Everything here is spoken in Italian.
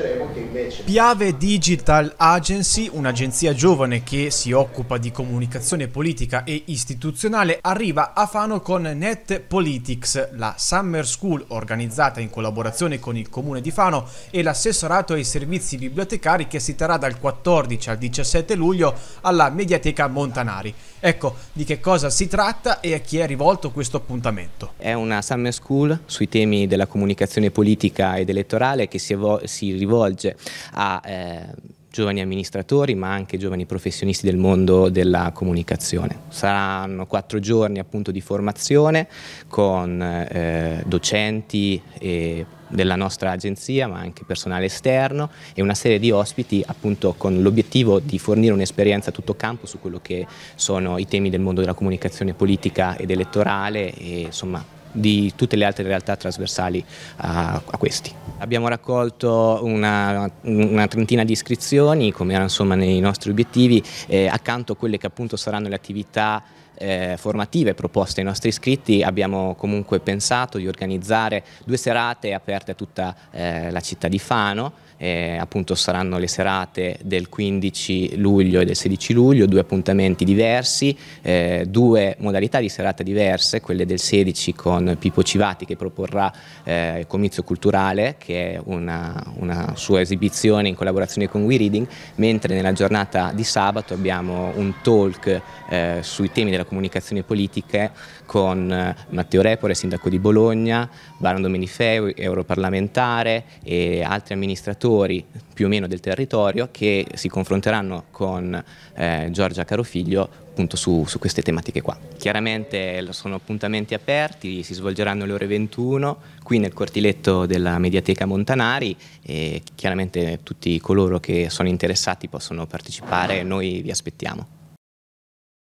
conosceremo che invece... Piave Digital Agency, un'agenzia giovane che si occupa di comunicazione politica e istituzionale, arriva a Fano con Net Politics, la summer school organizzata in collaborazione con il comune di Fano e l'assessorato ai servizi bibliotecari che si terrà dal 14 al 17 luglio alla Mediateca Montanari. Ecco di che cosa si tratta e a chi è rivolto questo appuntamento. È una summer school sui temi della comunicazione politica ed elettorale che si, si rivolge rivolge a eh, giovani amministratori ma anche giovani professionisti del mondo della comunicazione. Saranno quattro giorni appunto di formazione con eh, docenti e eh, della nostra agenzia ma anche personale esterno e una serie di ospiti appunto con l'obiettivo di fornire un'esperienza a tutto campo su quello che sono i temi del mondo della comunicazione politica ed elettorale e insomma di tutte le altre realtà trasversali a, a questi. Abbiamo raccolto una, una, trentina di iscrizioni, come erano insomma nei nostri obiettivi, eh, accanto a quelle che appunto saranno le attività eh, formative proposte ai nostri iscritti abbiamo comunque pensato di organizzare due serate aperte a tutta eh, la città di Fano eh, appunto saranno le serate del 15 luglio e del 16 luglio due appuntamenti diversi eh, due modalità di serata diverse quelle del 16 con con Pippo Civati che proporrà eh, il comizio culturale che è una, una, sua esibizione in collaborazione con We Reading, mentre nella giornata di sabato abbiamo un talk eh, sui temi della comunicazione politica con eh, Matteo Repore, sindaco di Bologna, Baron Domenifeu, europarlamentare e altri amministratori più o meno del territorio che si confronteranno con eh, Giorgia Carofiglio appunto su, su queste tematiche qua. Chiaramente sono appuntamenti aperti, si svolgeranno alle ore 21 qui nel cortiletto della Mediateca Montanari e chiaramente tutti coloro che sono interessati possono partecipare, noi vi aspettiamo.